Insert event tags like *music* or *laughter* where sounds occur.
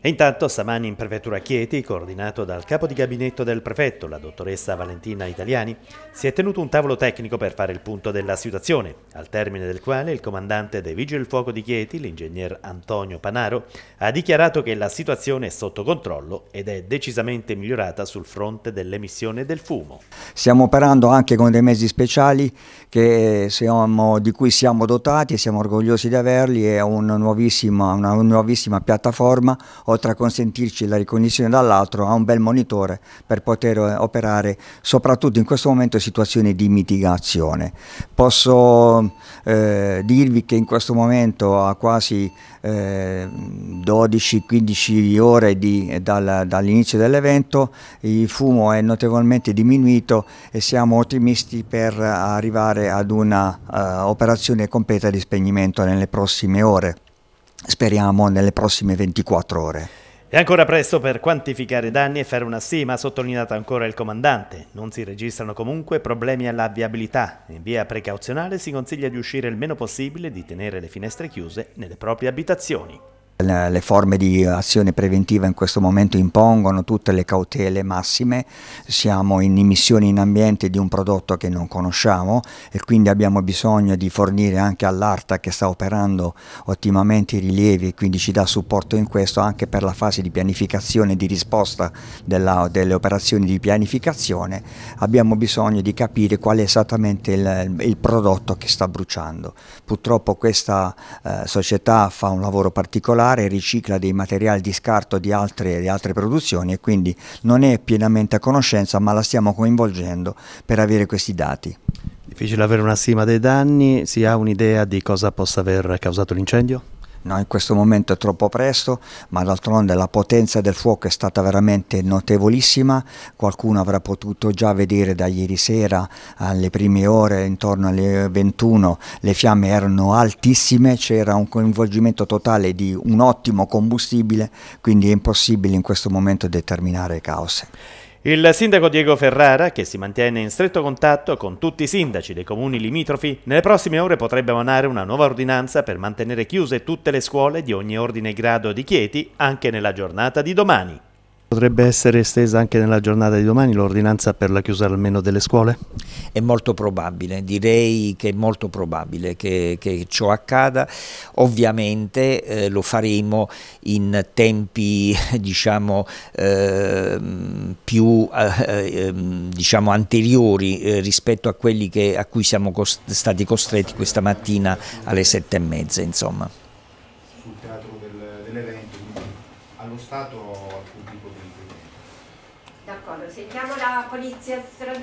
E intanto stamani in prefettura Chieti, coordinato dal capo di gabinetto del prefetto, la dottoressa Valentina Italiani, si è tenuto un tavolo tecnico per fare il punto della situazione, al termine del quale il comandante dei Vigili del Fuoco di Chieti, l'ingegner Antonio Panaro, ha dichiarato che la situazione è sotto controllo ed è decisamente migliorata sul fronte dell'emissione del fumo. Stiamo operando anche con dei mezzi speciali eh, siamo, di cui siamo dotati e siamo orgogliosi di averli, è una nuovissima, una nuovissima piattaforma oltre a consentirci la ricognizione dall'altro, ha un bel monitor per poter eh, operare soprattutto in questo momento situazioni di mitigazione. Posso eh, dirvi che in questo momento a quasi eh, 12-15 ore dal, dall'inizio dell'evento il fumo è notevolmente diminuito e siamo ottimisti per arrivare ad una uh, operazione completa di spegnimento nelle prossime ore speriamo nelle prossime 24 ore. È ancora presto per quantificare danni e fare una stima, ha sottolineato ancora il comandante. Non si registrano comunque problemi alla viabilità. In via precauzionale si consiglia di uscire il meno possibile e di tenere le finestre chiuse nelle proprie abitazioni. Le forme di azione preventiva in questo momento impongono tutte le cautele massime, siamo in emissione in ambiente di un prodotto che non conosciamo e quindi abbiamo bisogno di fornire anche all'ARTA che sta operando ottimamente i rilievi e quindi ci dà supporto in questo anche per la fase di pianificazione e di risposta della, delle operazioni di pianificazione, abbiamo bisogno di capire qual è esattamente il, il prodotto che sta bruciando. Purtroppo questa eh, società fa un lavoro particolare particolare ricicla dei materiali di scarto di altre, di altre produzioni e quindi non è pienamente a conoscenza ma la stiamo coinvolgendo per avere questi dati. Difficile avere una stima dei danni, si ha un'idea di cosa possa aver causato l'incendio? No, in questo momento è troppo presto, ma d'altronde la potenza del fuoco è stata veramente notevolissima, qualcuno avrà potuto già vedere da ieri sera alle prime ore, intorno alle 21, le fiamme erano altissime, c'era un coinvolgimento totale di un ottimo combustibile, quindi è impossibile in questo momento determinare cause. Il sindaco Diego Ferrara, che si mantiene in stretto contatto con tutti i sindaci dei comuni limitrofi, nelle prossime ore potrebbe emanare una nuova ordinanza per mantenere chiuse tutte le scuole di ogni ordine e grado di Chieti anche nella giornata di domani. Potrebbe essere estesa anche nella giornata di domani l'ordinanza per la chiusura almeno delle scuole? È molto probabile, direi che è molto probabile che, che ciò accada. Ovviamente eh, lo faremo in tempi *laughs* diciamo, eh, più eh, ehm, diciamo, anteriori eh, rispetto a quelli che, a cui siamo cost stati costretti questa mattina alle sette e mezza. Insomma. allo Stato alcun tipo di impedimento. D'accordo, sentiamo la polizia stradale.